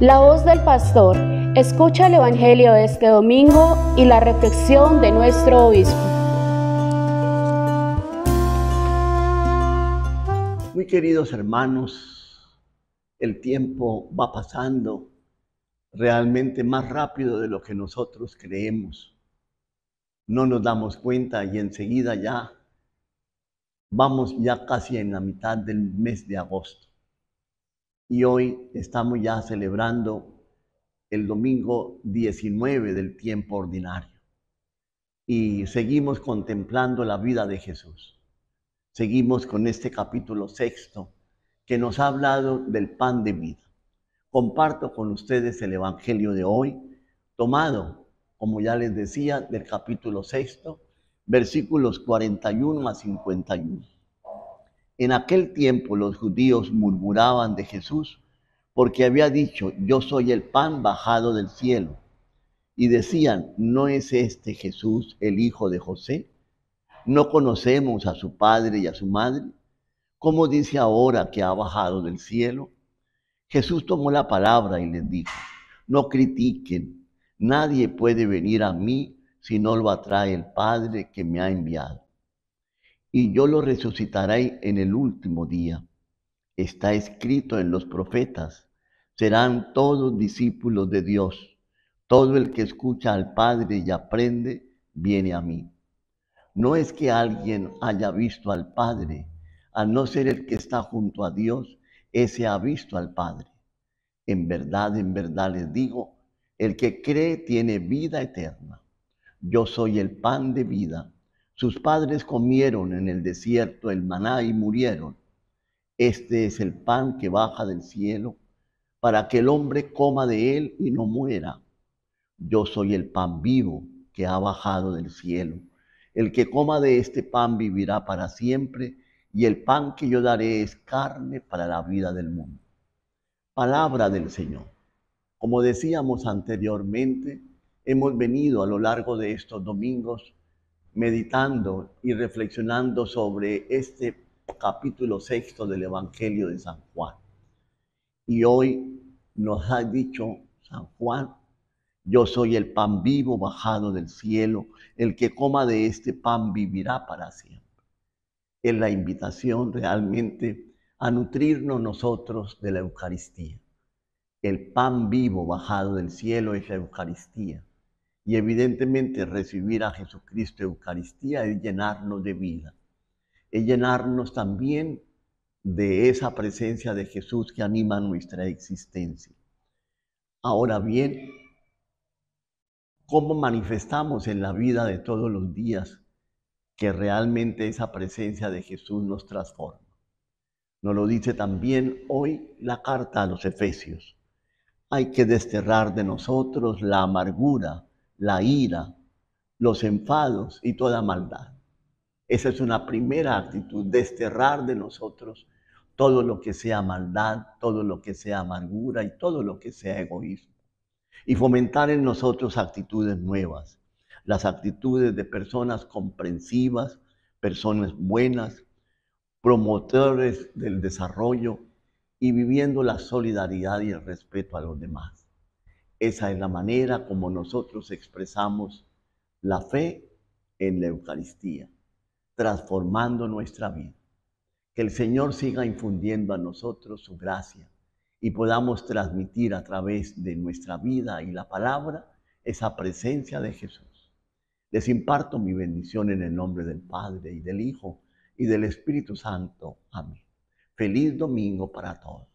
La voz del pastor. Escucha el Evangelio de este domingo y la reflexión de nuestro obispo. Muy queridos hermanos, el tiempo va pasando realmente más rápido de lo que nosotros creemos. No nos damos cuenta y enseguida ya vamos ya casi en la mitad del mes de agosto y hoy estamos ya celebrando el domingo 19 del tiempo ordinario. Y seguimos contemplando la vida de Jesús. Seguimos con este capítulo sexto que nos ha hablado del pan de vida. Comparto con ustedes el Evangelio de hoy, tomado, como ya les decía, del capítulo sexto, versículos 41 a 51. En aquel tiempo los judíos murmuraban de Jesús porque había dicho, yo soy el pan bajado del cielo. Y decían, ¿no es este Jesús el hijo de José? ¿No conocemos a su padre y a su madre? ¿Cómo dice ahora que ha bajado del cielo? Jesús tomó la palabra y les dijo, no critiquen, nadie puede venir a mí si no lo atrae el Padre que me ha enviado y yo lo resucitaré en el último día. Está escrito en los profetas, serán todos discípulos de Dios. Todo el que escucha al Padre y aprende, viene a mí. No es que alguien haya visto al Padre, a no ser el que está junto a Dios, ese ha visto al Padre. En verdad, en verdad les digo, el que cree tiene vida eterna. Yo soy el pan de vida. Sus padres comieron en el desierto el maná y murieron. Este es el pan que baja del cielo para que el hombre coma de él y no muera. Yo soy el pan vivo que ha bajado del cielo. El que coma de este pan vivirá para siempre, y el pan que yo daré es carne para la vida del mundo. Palabra del Señor. Como decíamos anteriormente, hemos venido a lo largo de estos domingos meditando y reflexionando sobre este capítulo sexto del Evangelio de San Juan. Y hoy nos ha dicho San Juan, yo soy el pan vivo bajado del cielo, el que coma de este pan vivirá para siempre. Es la invitación realmente a nutrirnos nosotros de la Eucaristía. El pan vivo bajado del cielo es la Eucaristía y evidentemente recibir a Jesucristo Eucaristía es llenarnos de vida, es llenarnos también de esa presencia de Jesús que anima nuestra existencia. Ahora bien, ¿cómo manifestamos en la vida de todos los días que realmente esa presencia de Jesús nos transforma? Nos lo dice también hoy la carta a los Efesios. Hay que desterrar de nosotros la amargura, la ira, los enfados y toda maldad. Esa es una primera actitud, desterrar de nosotros todo lo que sea maldad, todo lo que sea amargura y todo lo que sea egoísmo. Y fomentar en nosotros actitudes nuevas, las actitudes de personas comprensivas, personas buenas, promotores del desarrollo y viviendo la solidaridad y el respeto a los demás. Esa es la manera como nosotros expresamos la fe en la Eucaristía, transformando nuestra vida. Que el Señor siga infundiendo a nosotros su gracia y podamos transmitir a través de nuestra vida y la palabra esa presencia de Jesús. Les imparto mi bendición en el nombre del Padre y del Hijo y del Espíritu Santo. Amén. Feliz domingo para todos.